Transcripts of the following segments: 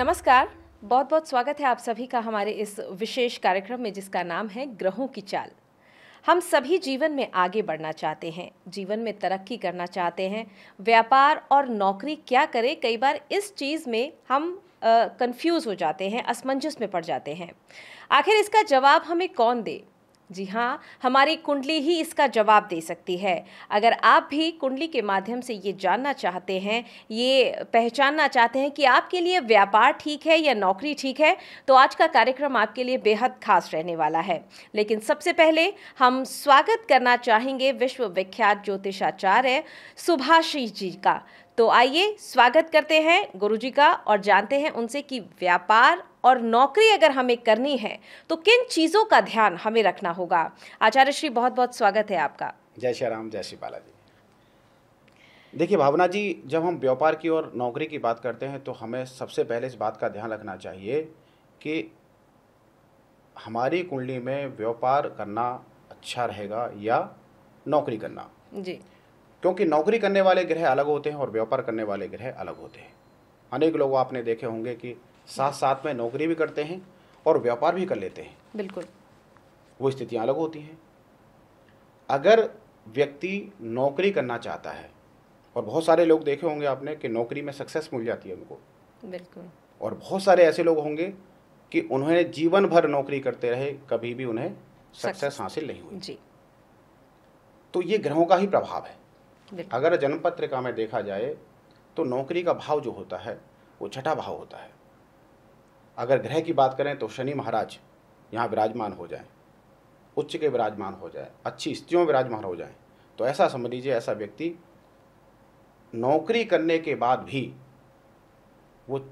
नमस्कार बहुत बहुत स्वागत है आप सभी का हमारे इस विशेष कार्यक्रम में जिसका नाम है ग्रहों की चाल हम सभी जीवन में आगे बढ़ना चाहते हैं जीवन में तरक्की करना चाहते हैं व्यापार और नौकरी क्या करें कई बार इस चीज़ में हम कंफ्यूज हो जाते हैं असमंजस में पड़ जाते हैं आखिर इसका जवाब हमें कौन दे जी हाँ हमारी कुंडली ही इसका जवाब दे सकती है अगर आप भी कुंडली के माध्यम से ये जानना चाहते हैं ये पहचानना चाहते हैं कि आपके लिए व्यापार ठीक है या नौकरी ठीक है तो आज का कार्यक्रम आपके लिए बेहद खास रहने वाला है लेकिन सबसे पहले हम स्वागत करना चाहेंगे विश्व विख्यात ज्योतिषाचार्य सुभाषी जी का तो आइए स्वागत करते हैं गुरु जी का और जानते हैं उनसे कि व्यापार और नौकरी अगर हमें करनी है तो किन चीज़ों का ध्यान हमें रखना होगा आचार्य श्री बहुत बहुत स्वागत है आपका जय श्री राम जय श्री बालाजी देखिए भावना जी जब हम व्यापार की और नौकरी की बात करते हैं तो हमें सबसे पहले इस बात का ध्यान रखना चाहिए कि हमारी कुंडली में व्यापार करना अच्छा रहेगा या नौकरी करना जी क्योंकि नौकरी करने वाले ग्रह अलग होते हैं और व्यापार करने वाले ग्रह अलग होते हैं अनेक लोग आपने देखे होंगे कि साथ साथ में नौकरी भी करते हैं और व्यापार भी कर लेते हैं बिल्कुल वो स्थितियाँ अलग होती हैं अगर व्यक्ति नौकरी करना चाहता है और बहुत सारे लोग देखे होंगे आपने कि नौकरी में सक्सेस मिल जाती है उनको बिल्कुल और बहुत सारे ऐसे लोग होंगे कि उन्होंने जीवन भर नौकरी करते रहे कभी भी उन्हें सक्सेस हासिल नहीं हुई जी तो ये ग्रहों का ही प्रभाव है अगर जन्म पत्रिका में देखा जाए तो नौकरी का भाव जो होता है वो छठा भाव होता है अगर ग्रह की बात करें तो शनि महाराज यहाँ विराजमान हो जाए उच्च के विराजमान हो जाए अच्छी स्थितियों विराजमान हो जाए तो ऐसा समझ लीजिए ऐसा व्यक्ति नौकरी करने के बाद भी वो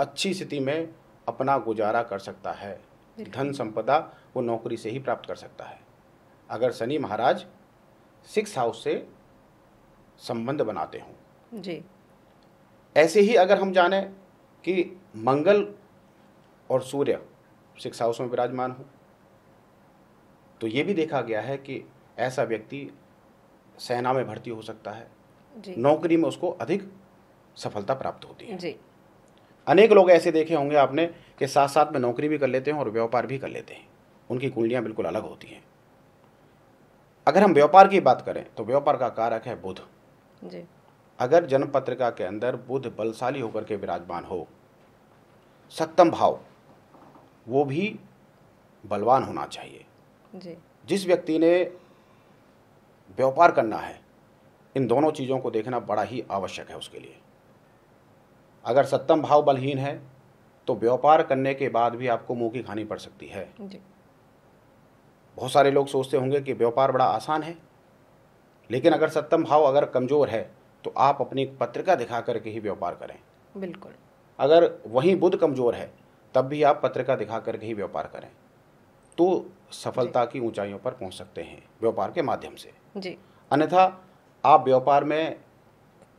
अच्छी स्थिति में अपना गुजारा कर सकता है धन संपदा वो नौकरी से ही प्राप्त कर सकता है अगर शनि महाराज सिक्स हाउस से संबंध बनाते हों जी ऐसे ही अगर हम जाने कि मंगल और सूर्य सिक्स हाउस में विराजमान हो तो ये भी देखा गया है कि ऐसा व्यक्ति सेना में भर्ती हो सकता है नौकरी में उसको अधिक सफलता प्राप्त होती है जी। अनेक लोग ऐसे देखे होंगे आपने कि साथ साथ में नौकरी भी कर लेते हैं और व्यापार भी कर लेते हैं उनकी कुंडलियां बिल्कुल अलग होती हैं अगर हम व्यापार की बात करें तो व्यापार का कारक है बुध जी। अगर जन्म पत्रिका के अंदर बुध बलशाली होकर के विराजमान हो सत्तम भाव वो भी बलवान होना चाहिए जी। जिस व्यक्ति ने व्यापार करना है इन दोनों चीज़ों को देखना बड़ा ही आवश्यक है उसके लिए अगर सत्तम भाव बलहीन है तो व्यापार करने के बाद भी आपको मुंह की खानी पड़ सकती है जी। बहुत सारे लोग सोचते होंगे कि व्यापार बड़ा आसान है लेकिन अगर सत्तम भाव अगर कमज़ोर है तो आप अपनी पत्रिका दिखा करके ही व्यापार करें बिल्कुल अगर वहीं बुद्ध कमज़ोर है तब भी आप पत्रिका दिखा करके ही व्यापार करें तो सफलता की ऊंचाइयों पर पहुंच सकते हैं व्यापार के माध्यम से जी अन्यथा आप व्यापार में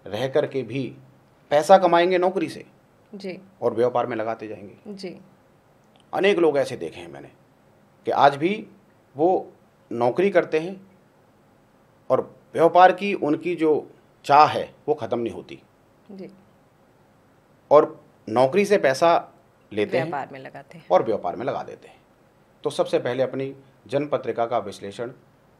रह कर के भी पैसा कमाएंगे नौकरी से जी और व्यापार में लगाते जाएंगे जी अनेक लोग ऐसे देखे हैं मैंने कि आज भी वो नौकरी करते हैं और व्यापार की उनकी जो चाह है वो ख़त्म नहीं होती जी और नौकरी से पैसा लेते हैं व्यापार में लगाते हैं और व्यापार में लगा देते हैं तो सबसे पहले अपनी जनपत्रिका का विश्लेषण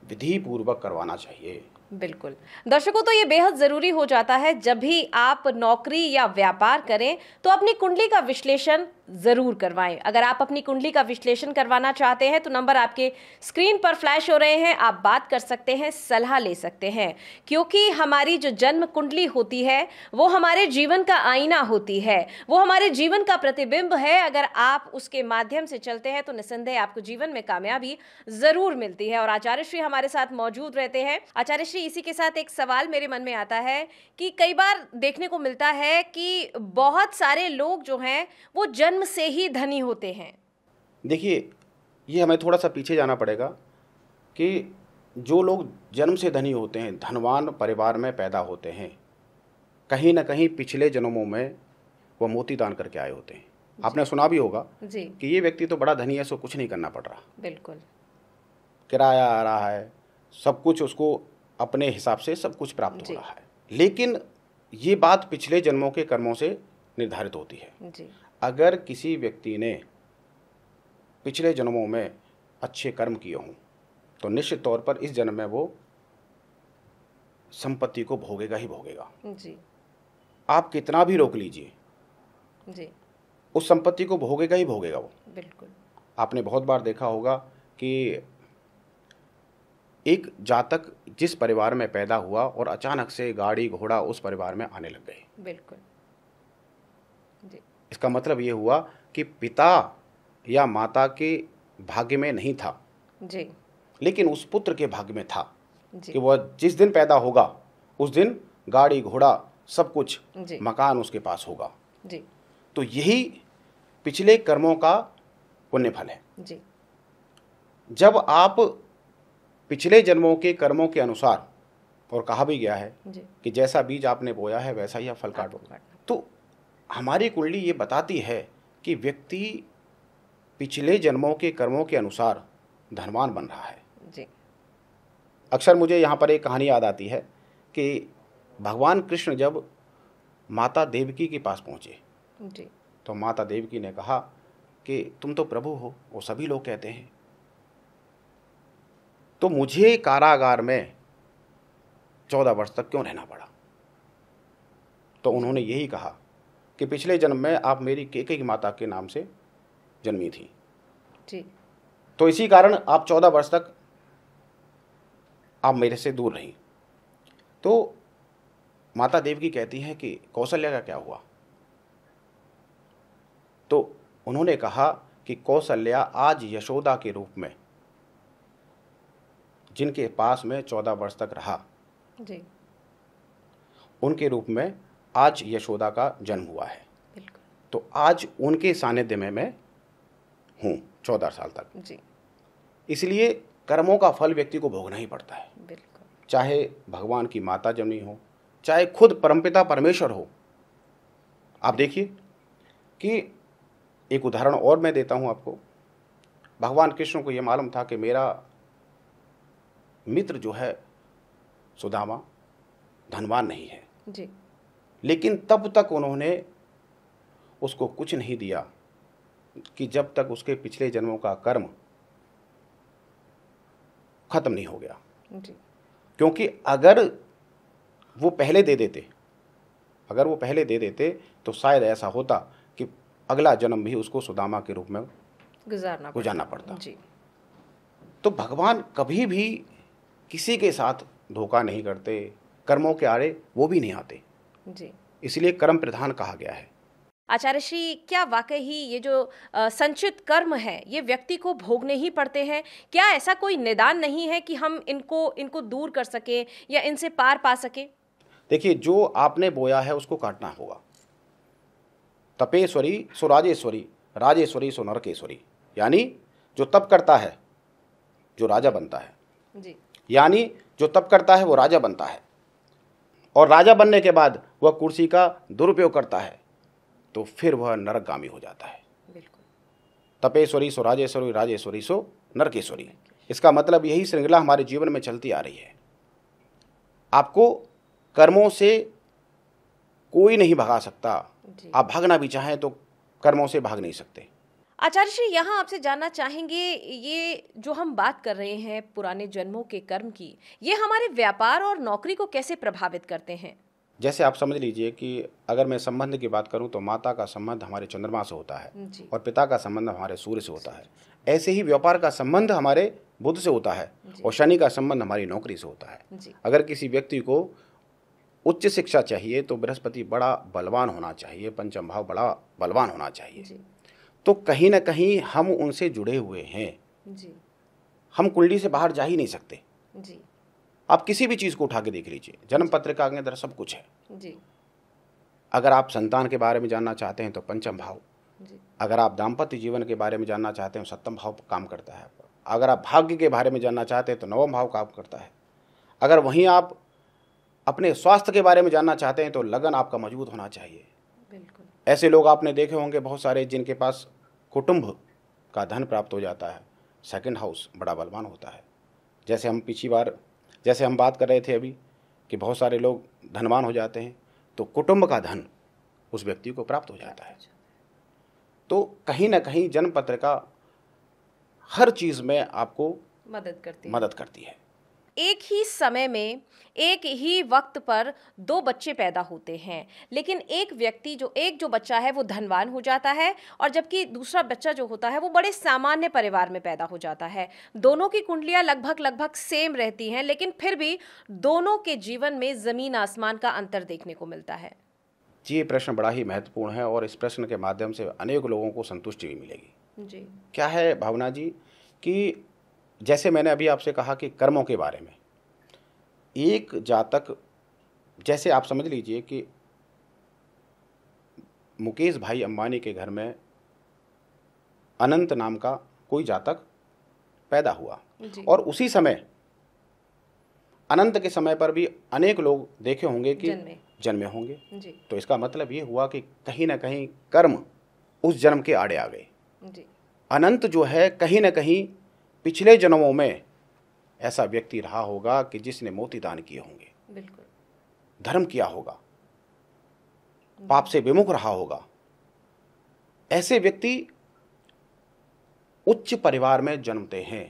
विधि पूर्वक करवाना चाहिए बिल्कुल दर्शकों तो ये बेहद ज़रूरी हो जाता है जब भी आप नौकरी या व्यापार करें तो अपनी कुंडली का विश्लेषण ज़रूर करवाएं अगर आप अपनी कुंडली का विश्लेषण करवाना चाहते हैं तो नंबर आपके स्क्रीन पर फ्लैश हो रहे हैं आप बात कर सकते हैं सलाह ले सकते हैं क्योंकि हमारी जो जन्म कुंडली होती है वो हमारे जीवन का आईना होती है वो हमारे जीवन का प्रतिबिंब है अगर आप उसके माध्यम से चलते हैं तो निसंदेह आपको जीवन में कामयाबी ज़रूर मिलती है और आचार्य श्री हमारे साथ मौजूद रहते हैं आचार्य श्री जी इसी के साथ एक सवाल मेरे मन में आता है कि कई बार देखने को मिलता है कि बहुत सारे लोग जो हैं वो जन्म से ही धनी होते हैं देखिए ये हमें थोड़ा सा पीछे जाना पड़ेगा कि जो लोग जन्म से धनी होते हैं धनवान परिवार में पैदा होते हैं कहीं ना कहीं पिछले जन्मों में वह मोती दान करके आए होते हैं आपने सुना भी होगा जी कि ये व्यक्ति तो बड़ा धनी है सो कुछ नहीं करना पड़ रहा बिल्कुल किराया आ रहा है सब कुछ उसको अपने हिसाब से सब कुछ प्राप्त हो रहा है लेकिन ये बात पिछले जन्मों के कर्मों से निर्धारित होती है जी। अगर किसी व्यक्ति ने पिछले जन्मों में अच्छे कर्म किए हों तो निश्चित तौर पर इस जन्म में वो संपत्ति को भोगेगा ही भोगेगा जी। आप कितना भी रोक लीजिए जी। उस संपत्ति को भोगेगा ही भोगेगा वो बिल्कुल आपने बहुत बार देखा होगा कि एक जातक जिस परिवार में पैदा हुआ और अचानक से गाड़ी घोड़ा उस परिवार में आने लग गए बिल्कुल जी। इसका मतलब ये हुआ कि पिता या माता के भाग्य में नहीं था जी लेकिन उस पुत्र के भाग्य में था जी। कि वह जिस दिन पैदा होगा उस दिन गाड़ी घोड़ा सब कुछ जी। मकान उसके पास होगा जी तो यही पिछले कर्मों का पुण्य फल है जी जब आप पिछले जन्मों के कर्मों के अनुसार और कहा भी गया है कि जैसा बीज आपने बोया है वैसा ही आप फल काटो तो हमारी कुंडली ये बताती है कि व्यक्ति पिछले जन्मों के कर्मों के अनुसार धनवान बन रहा है अक्सर मुझे यहाँ पर एक कहानी याद आती है कि भगवान कृष्ण जब माता देवकी के पास पहुँचे तो माता देवकी ने कहा कि तुम तो प्रभु हो वो सभी लोग कहते हैं तो मुझे कारागार में चौदह वर्ष तक क्यों रहना पड़ा तो उन्होंने यही कहा कि पिछले जन्म में आप मेरी केके की माता के नाम से जन्मी थी जी तो इसी कारण आप चौदह वर्ष तक आप मेरे से दूर रहीं तो माता देव की कहती हैं कि कौशल्या का क्या हुआ तो उन्होंने कहा कि कौशल्या आज यशोदा के रूप में जिनके पास में चौदह वर्ष तक रहा जी उनके रूप में आज यशोदा का जन्म हुआ है तो आज उनके सानिध्य में मैं हूँ चौदह साल तक जी इसलिए कर्मों का फल व्यक्ति को भोगना ही पड़ता है चाहे भगवान की माता जननी हो चाहे खुद परमपिता परमेश्वर हो आप देखिए कि एक उदाहरण और मैं देता हूँ आपको भगवान कृष्ण को यह मालूम था कि मेरा मित्र जो है सुदामा धनवान नहीं है जी लेकिन तब तक उन्होंने उसको कुछ नहीं दिया कि जब तक उसके पिछले जन्मों का कर्म खत्म नहीं हो गया जी। क्योंकि अगर वो पहले दे देते अगर वो पहले दे देते तो शायद ऐसा होता कि अगला जन्म भी उसको सुदामा के रूप में गुजारना गुजारना पड़ता जी। तो भगवान कभी भी किसी के साथ धोखा नहीं करते कर्मों के आड़े वो भी नहीं आते जी इसलिए कर्म प्रधान कहा गया है आचार्य श्री क्या वाकई ही ये जो संचित कर्म है ये व्यक्ति को भोगने ही पड़ते हैं क्या ऐसा कोई निदान नहीं है कि हम इनको इनको दूर कर सकें या इनसे पार पा सकें देखिए जो आपने बोया है उसको काटना होगा तपेश्वरी सुराजेश्वरी राजेश्वरी सो नरकेश्वरी यानी जो तप करता है जो राजा बनता है जी यानी जो तप करता है वो राजा बनता है और राजा बनने के बाद वह कुर्सी का दुरुपयोग करता है तो फिर वह नरकगामी हो जाता है तपेश्वरी सो राजेश्वरी राजेश्वरी सो नरकेश्वरी इसका मतलब यही श्रृंखला हमारे जीवन में चलती आ रही है आपको कर्मों से कोई नहीं भगा सकता आप भागना भी चाहें तो कर्मों से भाग नहीं सकते आचार्य श्री यहाँ आपसे जानना चाहेंगे ये जो हम बात कर रहे हैं पुराने जन्मों के कर्म की ये हमारे व्यापार और नौकरी को कैसे प्रभावित करते हैं जैसे आप समझ लीजिए कि अगर मैं संबंध की बात करूं तो माता का संबंध हमारे चंद्रमा से होता है और पिता का संबंध हमारे सूर्य से होता है ऐसे ही व्यापार का संबंध हमारे बुद्ध से होता है और शनि का संबंध हमारी नौकरी से होता है अगर किसी व्यक्ति को उच्च शिक्षा चाहिए तो बृहस्पति बड़ा बलवान होना चाहिए पंचम भाव बड़ा बलवान होना चाहिए तो कहीं ना कहीं हम उनसे जुड़े हुए हैं जी हम कुंडली से बाहर जा ही नहीं सकते जी आप किसी भी चीज़ को उठा के देख लीजिए जन्म पत्रिका का अंदर सब कुछ है जी अगर आप संतान के बारे में जानना चाहते हैं तो पंचम भाव अगर आप दाम्पत्य जीवन के बारे में जानना चाहते हैं तो सप्तम भाव काम करता है अगर आप भाग्य के बारे में जानना चाहते हैं तो नवम भाव काम करता है अगर वहीं आप अपने स्वास्थ्य के बारे में जानना चाहते हैं तो लगन आपका मजबूत होना चाहिए ऐसे लोग आपने देखे होंगे बहुत सारे जिनके पास कुटुंब का धन प्राप्त हो जाता है सेकंड हाउस बड़ा बलवान होता है जैसे हम पिछली बार जैसे हम बात कर रहे थे अभी कि बहुत सारे लोग धनवान हो जाते हैं तो कुटुंब का धन उस व्यक्ति को प्राप्त हो जाता है तो कहीं ना कहीं जन्म पत्रिका हर चीज़ में आपको मदद करती मदद करती है एक ही समय में एक ही वक्त पर दो बच्चे पैदा होते हैं लेकिन एक व्यक्ति जो एक जो बच्चा है वो धनवान हो जाता है और जबकि दूसरा बच्चा जो होता है वो बड़े सामान्य परिवार में पैदा हो जाता है दोनों की कुंडलियाँ लगभग लगभग सेम रहती हैं लेकिन फिर भी दोनों के जीवन में ज़मीन आसमान का अंतर देखने को मिलता है जी ये प्रश्न बड़ा ही महत्वपूर्ण है और इस प्रश्न के माध्यम से अनेक लोगों को संतुष्टि भी मिलेगी जी क्या है भावना जी कि जैसे मैंने अभी आपसे कहा कि कर्मों के बारे में एक जातक जैसे आप समझ लीजिए कि मुकेश भाई अंबानी के घर में अनंत नाम का कोई जातक पैदा हुआ और उसी समय अनंत के समय पर भी अनेक लोग देखे होंगे कि जन्मे, जन्मे होंगे तो इसका मतलब ये हुआ कि कहीं ना कहीं कर्म उस जन्म के आड़े आ गए अनंत जो है कहीं ना कहीं पिछले जन्मों में ऐसा व्यक्ति रहा होगा कि जिसने मोती दान किए होंगे बिल्कुल धर्म किया होगा पाप से विमुख रहा होगा ऐसे व्यक्ति उच्च परिवार में जन्मते हैं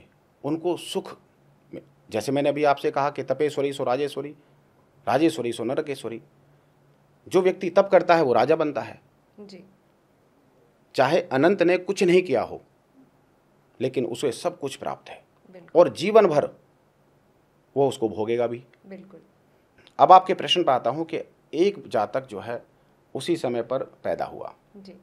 उनको सुख जैसे मैंने अभी आपसे कहा कि तपेश्वरी सो राजेश्वरी राजेश्वरी सो नरकेश्वरी जो व्यक्ति तप करता है वो राजा बनता है जी चाहे अनंत ने कुछ नहीं किया हो लेकिन उसे सब कुछ प्राप्त है और जीवन भर वो उसको भोगेगा भी बिल्कुल अब आपके प्रश्न पर आता हूँ कि एक जातक जो है उसी समय पर पैदा हुआ जी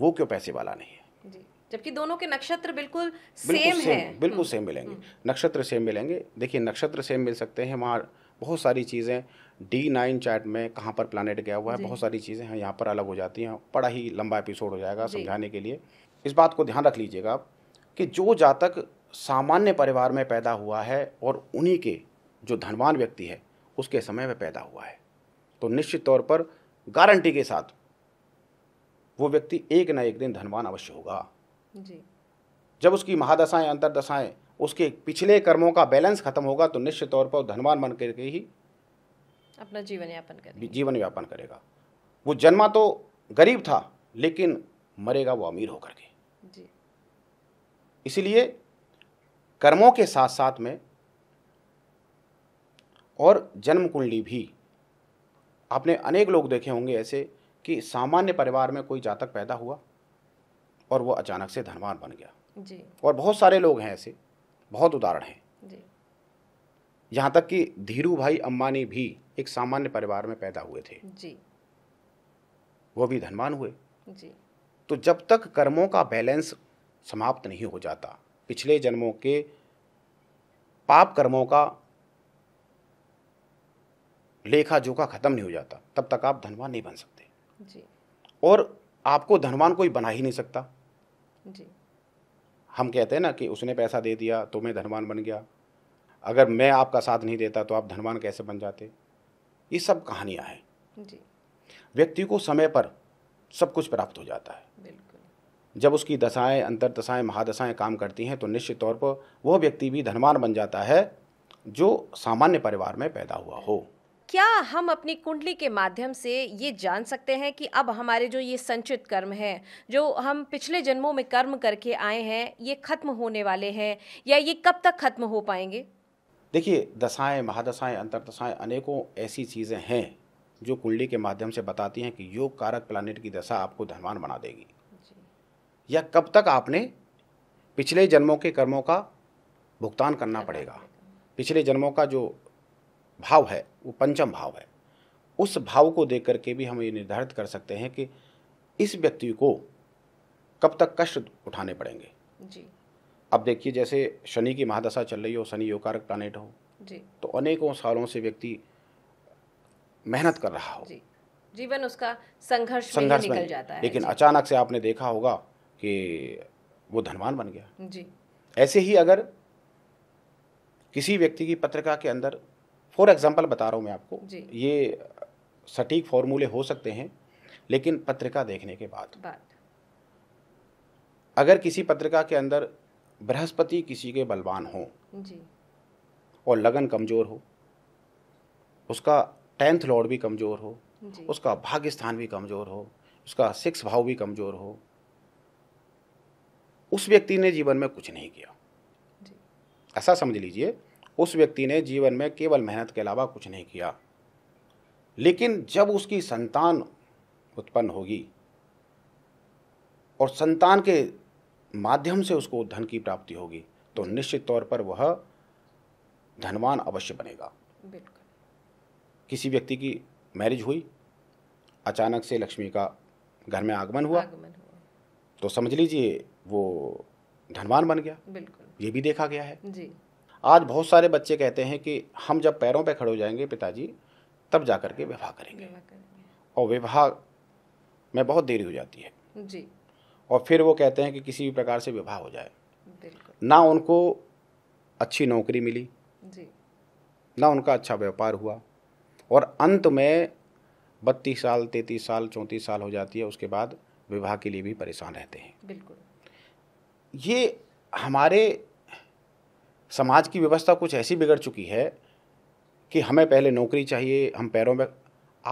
वो क्यों पैसे वाला नहीं है जी जबकि दोनों के नक्षत्र बिल्कुल, बिल्कुल सेम, सेम है बिल्कुल सेम हम्म। मिलेंगे हम्म। नक्षत्र सेम मिलेंगे देखिए नक्षत्र सेम मिल सकते हैं वहाँ बहुत सारी चीज़ें डी नाइन चार्ट में कहाँ पर प्लानट गया हुआ है बहुत सारी चीज़ें हैं यहाँ पर अलग हो जाती हैं बड़ा ही लंबा एपिसोड हो जाएगा समझाने के लिए इस बात को ध्यान रख लीजिएगा आप कि जो जातक सामान्य परिवार में पैदा हुआ है और उन्हीं के जो धनवान व्यक्ति है उसके समय में पैदा हुआ है तो निश्चित तौर पर गारंटी के साथ वो व्यक्ति एक न एक दिन धनवान अवश्य होगा जी जब उसकी महादशाएं अंतरदशाएं उसके पिछले कर्मों का बैलेंस खत्म होगा तो निश्चित तौर पर धनवान बन करके ही अपना जीवन यापन करेगा जीवन यापन करेगा वो जन्मा तो गरीब था लेकिन मरेगा वो अमीर होकर के जी इसीलिए कर्मों के साथ साथ में और जन्म कुंडली भी आपने अनेक लोग देखे होंगे ऐसे कि सामान्य परिवार में कोई जातक पैदा हुआ और वो अचानक से धनवान बन गया जी और बहुत सारे लोग हैं ऐसे बहुत उदाहरण हैं यहाँ तक कि धीरू भाई अम्बानी भी एक सामान्य परिवार में पैदा हुए थे जी वो भी धनवान हुए जी तो जब तक कर्मों का बैलेंस समाप्त नहीं हो जाता पिछले जन्मों के पाप कर्मों का लेखा जोखा खत्म नहीं हो जाता तब तक आप धनवान नहीं बन सकते जी। और आपको धनवान कोई बना ही नहीं सकता जी। हम कहते हैं ना कि उसने पैसा दे दिया तो मैं धनवान बन गया अगर मैं आपका साथ नहीं देता तो आप धनवान कैसे बन जाते ये सब कहानियां हैं व्यक्ति को समय पर सब कुछ प्राप्त हो जाता है बिल्कुल जब उसकी दशाएं अंतर दशाएं महादशाएं काम करती हैं तो निश्चित तौर पर वह व्यक्ति भी धनवान बन जाता है जो सामान्य परिवार में पैदा हुआ हो क्या हम अपनी कुंडली के माध्यम से ये जान सकते हैं कि अब हमारे जो ये संचित कर्म हैं जो हम पिछले जन्मों में कर्म करके आए हैं ये खत्म होने वाले हैं या ये कब तक खत्म हो पाएंगे देखिए दशाएं महादशाएं अंतरदशाएं अनेकों ऐसी चीज़ें हैं जो कुंडली के माध्यम से बताती हैं कि योग कारक प्लानिट की दशा आपको धनवान बना देगी या कब तक आपने पिछले जन्मों के कर्मों का भुगतान करना पड़ेगा पिछले जन्मों का जो भाव है वो पंचम भाव है उस भाव को देख करके भी हम ये निर्धारित कर सकते हैं कि इस व्यक्ति को कब तक कष्ट उठाने पड़ेंगे जी अब देखिए जैसे शनि की महादशा चल रही हो शनि योकार प्लानिट हो जी तो अनेकों सालों से व्यक्ति मेहनत कर रहा हो जी जीवन उसका संघर्ष संघर्ष निकल जाता है लेकिन अचानक से आपने देखा होगा कि वो धनवान बन गया जी ऐसे ही अगर किसी व्यक्ति की पत्रिका के अंदर फॉर एग्जांपल बता रहा हूँ मैं आपको ये सटीक फॉर्मूले हो सकते हैं लेकिन पत्रिका देखने के बाद अगर किसी पत्रिका के अंदर बृहस्पति किसी के बलवान हो जी। और लगन कमज़ोर हो उसका टेंथ लॉर्ड भी कमज़ोर हो उसका भाग्य स्थान भी कमज़ोर हो उसका सिक्स भाव भी कमज़ोर हो उस व्यक्ति ने जीवन में कुछ नहीं किया ऐसा समझ लीजिए उस व्यक्ति ने जीवन में केवल मेहनत के अलावा कुछ नहीं किया लेकिन जब उसकी संतान उत्पन्न होगी और संतान के माध्यम से उसको धन की प्राप्ति होगी तो निश्चित तौर पर वह धनवान अवश्य बनेगा किसी व्यक्ति की मैरिज हुई अचानक से लक्ष्मी का घर में आगमन हुआ, आगमन हुआ। तो समझ लीजिए वो धनवान बन गया बिल्कुल ये भी देखा गया है जी आज बहुत सारे बच्चे कहते हैं कि हम जब पैरों पे खड़े हो जाएंगे पिताजी तब जा के विवाह करेंगे और विवाह में बहुत देरी हो जाती है जी और फिर वो कहते हैं कि किसी भी प्रकार से विवाह हो जाए ना उनको अच्छी नौकरी मिली जी ना उनका अच्छा व्यापार हुआ और अंत में बत्तीस साल तैतीस साल चौंतीस साल हो जाती है उसके बाद विवाह के लिए भी परेशान रहते हैं बिल्कुल ये हमारे समाज की व्यवस्था कुछ ऐसी बिगड़ चुकी है कि हमें पहले नौकरी चाहिए हम पैरों में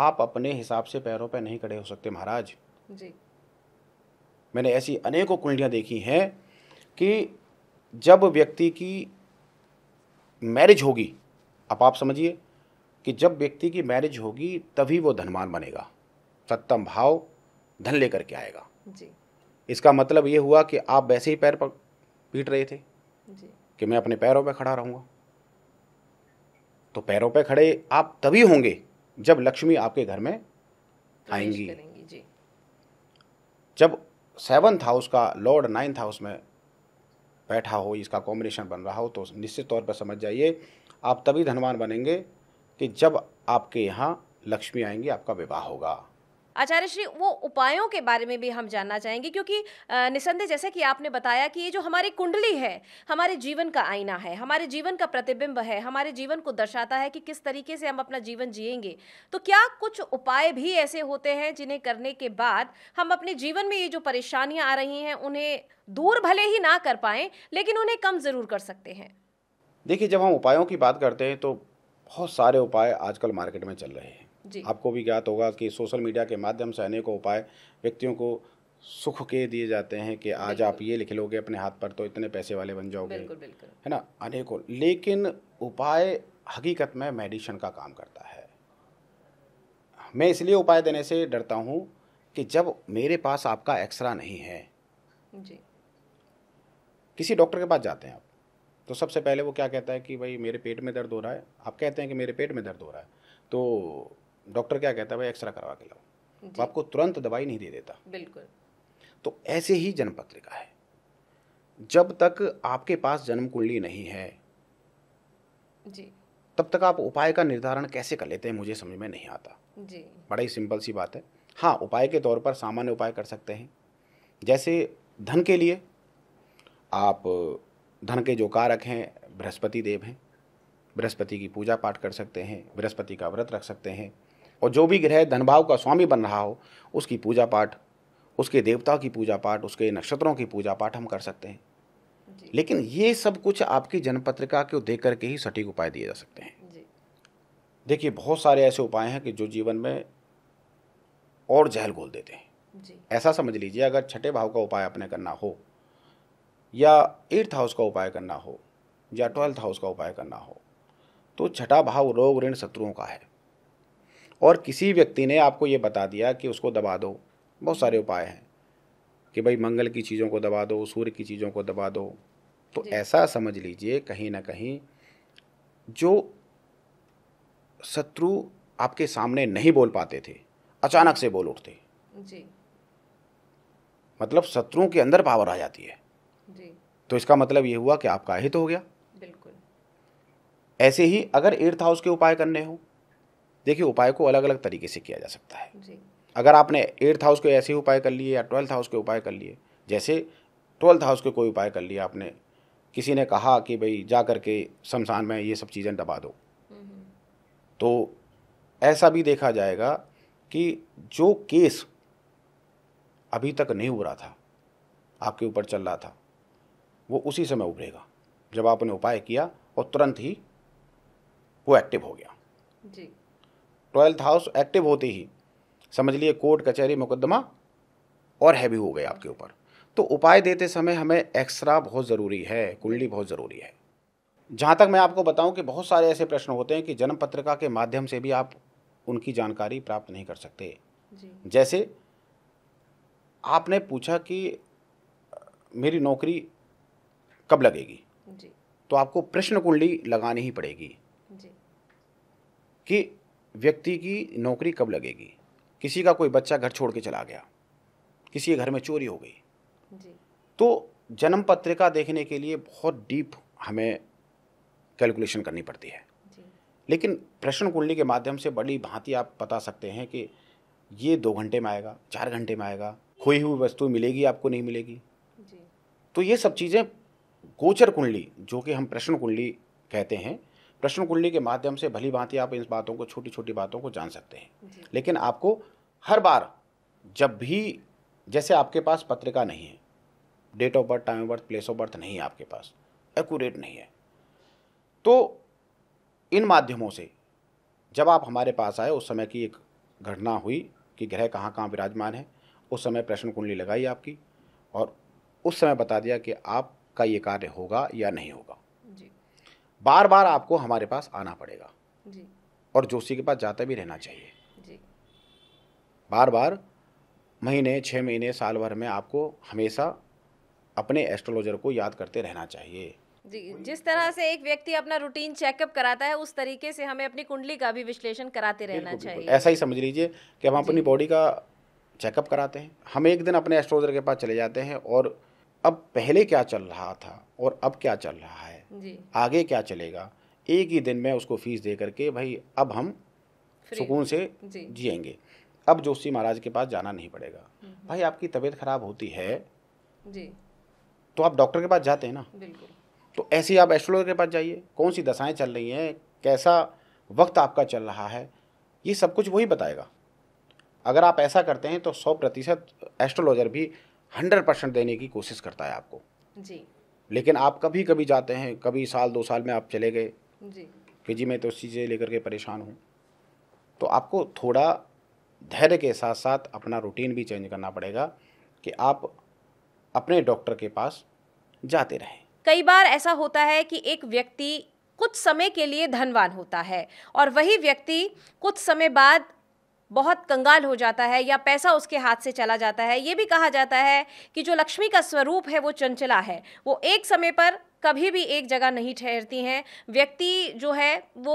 आप अपने हिसाब से पैरों पर नहीं खड़े हो सकते महाराज जी मैंने ऐसी अनेकों कुंडियाँ देखी हैं कि जब व्यक्ति की मैरिज होगी अब आप समझिए कि जब व्यक्ति की मैरिज होगी तभी वो धनवान बनेगा सत्तम भाव धन लेकर के आएगा जी इसका मतलब ये हुआ कि आप वैसे ही पैर पीट रहे थे जी। कि मैं अपने पैरों पर खड़ा रहूँगा तो पैरों पर खड़े आप तभी होंगे जब लक्ष्मी आपके घर में आएंगी जी। जब सेवन्थ हाउस का लॉर्ड नाइन्थ हाउस में बैठा हो इसका कॉम्बिनेशन बन रहा हो तो निश्चित तौर पर समझ जाइए आप तभी धनवान बनेंगे कि जब आपके यहाँ लक्ष्मी आएंगी आपका विवाह होगा आचार्य श्री वो उपायों के बारे में भी हम जानना चाहेंगे क्योंकि निसंदेह जैसे कि आपने बताया कि ये जो हमारी कुंडली है हमारे जीवन का आईना है हमारे जीवन का प्रतिबिंब है हमारे जीवन को दर्शाता है कि किस तरीके से हम अपना जीवन जिएंगे तो क्या कुछ उपाय भी ऐसे होते हैं जिन्हें करने के बाद हम अपने जीवन में ये जो परेशानियाँ आ रही हैं उन्हें दूर भले ही ना कर पाएँ लेकिन उन्हें कम ज़रूर कर सकते हैं देखिए जब हम उपायों की बात करते हैं तो बहुत सारे उपाय आजकल मार्केट में चल रहे हैं आपको भी ज्ञात होगा कि सोशल मीडिया के माध्यम से अनेकों उपाय व्यक्तियों को सुख के दिए जाते हैं कि आज आप ये लिख लोगे अपने हाथ पर तो इतने पैसे वाले बन जाओगे बिल्कुल बिल्कुल है ना अनेकों लेकिन उपाय हकीकत में मेडिशन का काम करता है मैं इसलिए उपाय देने से डरता हूँ कि जब मेरे पास आपका एक्सरा नहीं है जी किसी डॉक्टर के पास जाते हैं आप तो सबसे पहले वो क्या कहता है कि भाई मेरे पेट में दर्द हो रहा है आप कहते हैं कि मेरे पेट में दर्द हो रहा है तो डॉक्टर क्या कहता है भाई एक्सरे करवा के लाओ तो आपको तुरंत दवाई नहीं दे देता बिल्कुल तो ऐसे ही जन्म पत्रिका है जब तक आपके पास जन्म कुंडली नहीं है जी तब तक आप उपाय का निर्धारण कैसे कर लेते हैं मुझे समझ में नहीं आता जी बड़ा ही सिंपल सी बात है हाँ उपाय के तौर पर सामान्य उपाय कर सकते हैं जैसे धन के लिए आप धन के जो कारक हैं बृहस्पति देव हैं बृहस्पति की पूजा पाठ कर सकते हैं बृहस्पति का व्रत रख सकते हैं और जो भी ग्रह धनभाव का स्वामी बन रहा हो उसकी पूजा पाठ उसके देवता की पूजा पाठ उसके नक्षत्रों की पूजा पाठ हम कर सकते हैं लेकिन ये सब कुछ आपकी जनपत्रिका को देख करके ही सटीक उपाय दिए जा सकते हैं देखिए बहुत सारे ऐसे उपाय हैं कि जो जीवन में और जहल घोल देते हैं ऐसा समझ लीजिए अगर छठे भाव का उपाय आपने करना हो या एट्थ हाउस का उपाय करना हो या ट्वेल्थ हाउस का उपाय करना हो तो छठा भाव रोग ऋण शत्रुओं का है और किसी व्यक्ति ने आपको ये बता दिया कि उसको दबा दो बहुत सारे उपाय हैं कि भाई मंगल की चीज़ों को दबा दो सूर्य की चीज़ों को दबा दो तो ऐसा समझ लीजिए कहीं ना कहीं जो शत्रु आपके सामने नहीं बोल पाते थे अचानक से बोल उठते जी मतलब शत्रुओं के अंदर पावर आ जाती है जी तो इसका मतलब ये हुआ कि आपका हित हो गया बिल्कुल ऐसे ही अगर एर्थ हाउस के उपाय करने हों देखिए उपाय को अलग अलग तरीके से किया जा सकता है जी। अगर आपने एट्थ हाउस के ऐसे उपाय कर लिए या ट्वेल्थ हाउस के उपाय कर लिए जैसे ट्वेल्थ हाउस के कोई उपाय कर लिए आपने किसी ने कहा कि भाई जा कर के शमशान में ये सब चीज़ें दबा दो हम्म। तो ऐसा भी देखा जाएगा कि जो केस अभी तक नहीं उभरा था आपके ऊपर चल रहा था वो उसी समय उभरेगा जब आपने उपाय किया और तुरंत ही वो एक्टिव हो गया जी ट्वेल्थ हाउस एक्टिव होते ही समझ लिए कोर्ट कचहरी मुकदमा और हैवी हो गए आपके ऊपर तो उपाय देते समय हमें एक्सरा बहुत ज़रूरी है कुंडली बहुत ज़रूरी है जहाँ तक मैं आपको बताऊँ कि बहुत सारे ऐसे प्रश्न होते हैं कि जन्म पत्रिका के माध्यम से भी आप उनकी जानकारी प्राप्त नहीं कर सकते जैसे आपने पूछा कि मेरी नौकरी कब लगेगी जी। तो आपको प्रश्न कुंडली लगानी ही पड़ेगी जी। कि व्यक्ति की नौकरी कब लगेगी किसी का कोई बच्चा घर छोड़ के चला गया किसी के घर में चोरी हो गई जी। तो जन्म पत्रिका देखने के लिए बहुत डीप हमें कैलकुलेशन करनी पड़ती है लेकिन प्रश्न कुंडली के माध्यम से बड़ी भांति आप बता सकते हैं कि ये दो घंटे में आएगा चार घंटे में आएगा खोई हुई वस्तु मिलेगी आपको नहीं मिलेगी जी तो ये सब चीज़ें गोचर कुंडली जो कि हम प्रश्न कुंडली कहते हैं प्रश्न कुंडली के माध्यम से भली भांति आप इन बातों को छोटी छोटी बातों को जान सकते हैं लेकिन आपको हर बार जब भी जैसे आपके पास पत्रिका नहीं है date of birth time of birth place of birth नहीं है आपके पास एकूरेट नहीं है तो इन माध्यमों से जब आप हमारे पास आए उस समय की एक घटना हुई कि ग्रह कहाँ कहाँ विराजमान है उस समय प्रश्न कुंडली लगाई आपकी और उस समय बता दिया कि आपका ये कार्य होगा या नहीं होगा बार बार आपको हमारे पास आना पड़ेगा जी और जोशी के पास जाता भी रहना चाहिए जी बार बार महीने छः महीने साल भर में आपको हमेशा अपने एस्ट्रोलॉजर को याद करते रहना चाहिए जी जिस तरह से एक व्यक्ति अपना रूटीन चेकअप कराता है उस तरीके से हमें अपनी कुंडली का भी विश्लेषण कराते रहना चाहिए ऐसा ही समझ लीजिए कि हम अपनी बॉडी का चेकअप कराते हैं हम एक दिन अपने एस्ट्रोलॉजर के पास चले जाते हैं और अब पहले क्या चल रहा था और अब क्या चल रहा है जी आगे क्या चलेगा एक ही दिन में उसको फीस दे करके भाई अब हम सुकून से जियेंगे अब जोशी महाराज के पास जाना नहीं पड़ेगा हम्म। भाई आपकी तबीयत खराब होती है जी तो आप डॉक्टर के पास जाते हैं ना बिल्कुल तो ऐसे आप एस्ट्रोलॉजर के पास जाइए कौन सी दशाएं चल रही हैं कैसा वक्त आपका चल रहा है ये सब कुछ वही बताएगा अगर आप ऐसा करते हैं तो सौ प्रतिशत एस्ट्रोलॉजर भी हंड्रेड परसेंट देने की कोशिश करता है आपको जी लेकिन आप कभी कभी जाते हैं कभी साल दो साल में आप चले गए जी कि जी मैं तो उस चीज़ें लेकर के परेशान हूँ तो आपको थोड़ा धैर्य के साथ साथ अपना रूटीन भी चेंज करना पड़ेगा कि आप अपने डॉक्टर के पास जाते रहें कई बार ऐसा होता है कि एक व्यक्ति कुछ समय के लिए धनवान होता है और वही व्यक्ति कुछ समय बाद बहुत कंगाल हो जाता है या पैसा उसके हाथ से चला जाता है ये भी कहा जाता है कि जो लक्ष्मी का स्वरूप है वो चंचला है वो एक समय पर कभी भी एक जगह नहीं ठहरती हैं व्यक्ति जो है वो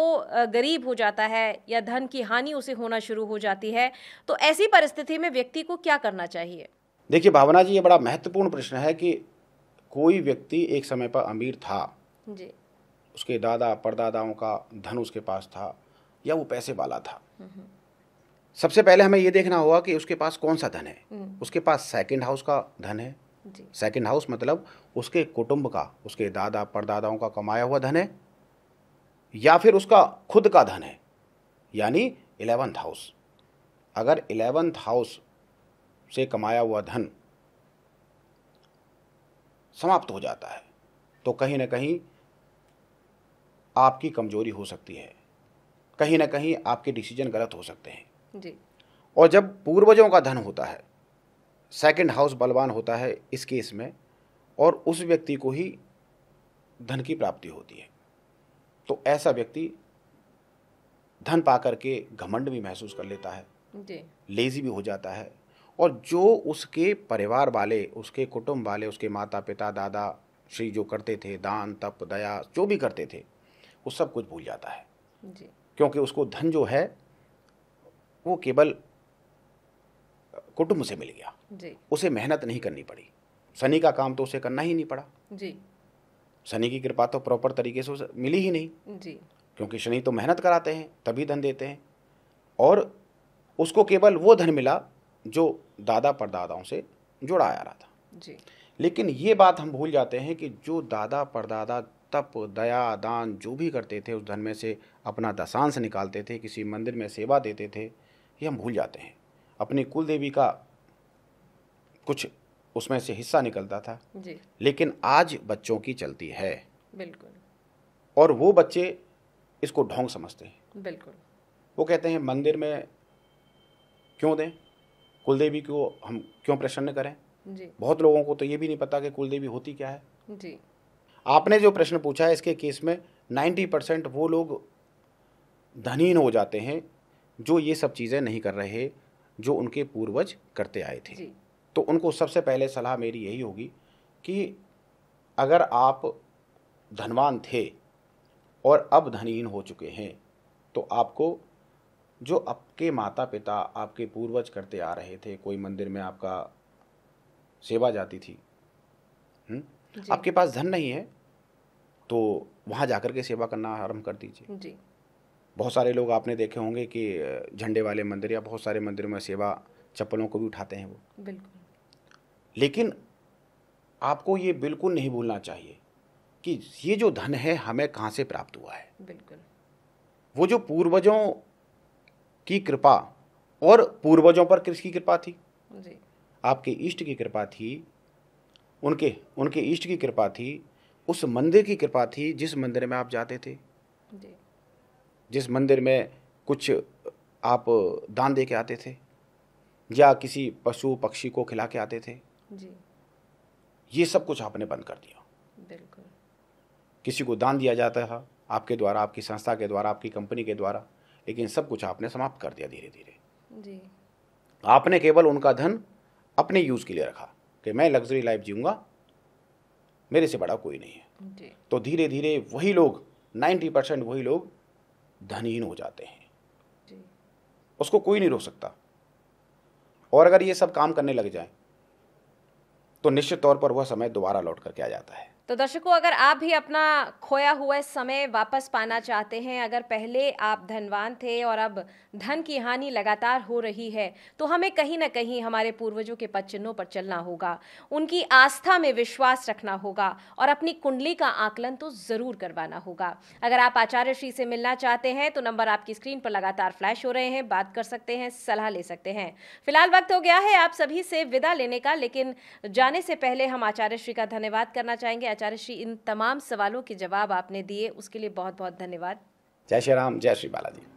गरीब हो जाता है या धन की हानि उसे होना शुरू हो जाती है तो ऐसी परिस्थिति में व्यक्ति को क्या करना चाहिए देखिए भावना जी ये बड़ा महत्वपूर्ण प्रश्न है कि कोई व्यक्ति एक समय पर अमीर था जी उसके दादा परदादाओं का धन उसके पास था या वो पैसे वाला था हम्म, हम्म। सबसे पहले हमें ये देखना होगा कि उसके पास कौन सा धन है हम्म। उसके पास सेकंड हाउस का धन है सेकंड हाउस मतलब उसके कुटुंब का उसके दादा परदादाओं का कमाया हुआ धन है या फिर उसका खुद का धन है यानी इलेवंथ हाउस अगर इलेवंथ हाउस से कमाया हुआ धन समाप्त हो जाता है तो कहीं ना कहीं आपकी कमजोरी हो सकती है कहीं ना कहीं आपके डिसीजन गलत हो सकते हैं जी और जब पूर्वजों का धन होता है सेकंड हाउस बलवान होता है इस केस में और उस व्यक्ति को ही धन की प्राप्ति होती है तो ऐसा व्यक्ति धन पा करके घमंड भी महसूस कर लेता है जी। लेजी भी हो जाता है और जो उसके परिवार वाले उसके कुटुंब वाले उसके माता पिता दादा श्री जो करते थे दान तप दया जो भी करते थे वो सब कुछ भूल जाता है जी। क्योंकि उसको धन जो है वो केवल कुटुंब से मिल गया जी। उसे मेहनत नहीं करनी पड़ी शनि का काम तो उसे करना ही नहीं पड़ा जी शनि की कृपा तो प्रॉपर तरीके से उसे मिली ही नहीं जी क्योंकि शनि तो मेहनत कराते हैं तभी धन देते हैं और उसको केवल वो धन मिला जो दादा परदादाओं से जुड़ा आ रहा था जी लेकिन ये बात हम भूल जाते हैं कि जो दादा परदादा तप दया दान जो भी करते थे उस धन में से अपना दशांश निकालते थे किसी मंदिर में सेवा देते थे ये हम भूल जाते हैं अपनी कुल देवी का कुछ उसमें से हिस्सा निकलता था जी लेकिन आज बच्चों की चलती है बिल्कुल और वो बच्चे इसको ढोंग समझते हैं बिल्कुल वो कहते हैं मंदिर में क्यों दें कुलदेवी को हम क्यों प्रसन्न करें जी बहुत लोगों को तो ये भी नहीं पता कि कुलदेवी होती क्या है जी आपने जो प्रश्न पूछा है इसके केस में नाइन्टी परसेंट वो लोग धनीन हो जाते हैं जो ये सब चीज़ें नहीं कर रहे जो उनके पूर्वज करते आए थे तो उनको सबसे पहले सलाह मेरी यही होगी कि अगर आप धनवान थे और अब धनहीन हो चुके हैं तो आपको जो आपके माता पिता आपके पूर्वज करते आ रहे थे कोई मंदिर में आपका सेवा जाती थी आपके पास धन नहीं है तो वहाँ जाकर के सेवा करना आरम्भ कर दीजिए बहुत सारे लोग आपने देखे होंगे कि झंडे वाले मंदिर या बहुत सारे मंदिरों में सेवा चप्पलों को भी उठाते हैं वो बिल्कुल लेकिन आपको ये बिल्कुल नहीं भूलना चाहिए कि ये जो धन है हमें कहाँ से प्राप्त हुआ है बिल्कुल वो जो पूर्वजों की कृपा और पूर्वजों पर किसकी कृपा थी जी आपके इष्ट की कृपा थी उनके उनके इष्ट की कृपा थी उस मंदिर की कृपा थी जिस मंदिर में आप जाते थे जी जिस मंदिर में कुछ आप दान दे के आते थे या किसी पशु पक्षी को खिला के आते थे जी ये सब कुछ आपने बंद कर दिया बिल्कुल किसी को दान दिया जाता था आपके द्वारा आपकी संस्था के द्वारा आपकी कंपनी के द्वारा लेकिन सब कुछ आपने समाप्त कर दिया धीरे धीरे जी आपने केवल उनका धन अपने यूज़ के लिए रखा कि मैं लग्जरी लाइफ जीऊंगा मेरे से बड़ा कोई नहीं है तो धीरे धीरे वही लोग नाइन्टी परसेंट वही लोग धनहीन हो जाते हैं उसको कोई नहीं रोक सकता और अगर ये सब काम करने लग जाए तो निश्चित तौर पर वह समय दोबारा लौट करके आ जाता है तो दर्शकों अगर आप भी अपना खोया हुआ समय वापस पाना चाहते हैं अगर पहले आप धनवान थे और अब धन की हानि लगातार हो रही है तो हमें कहीं ना कहीं हमारे पूर्वजों के पदचिन्हों पर चलना होगा उनकी आस्था में विश्वास रखना होगा और अपनी कुंडली का आकलन तो ज़रूर करवाना होगा अगर आप आचार्य श्री से मिलना चाहते हैं तो नंबर आपकी स्क्रीन पर लगातार फ्लैश हो रहे हैं बात कर सकते हैं सलाह ले सकते हैं फिलहाल वक्त हो गया है आप सभी से विदा लेने का लेकिन जाने से पहले हम आचार्य श्री का धन्यवाद करना चाहेंगे आचार्य श्री इन तमाम सवालों के जवाब आपने दिए उसके लिए बहुत बहुत धन्यवाद जय श्री राम जय श्री बालाजी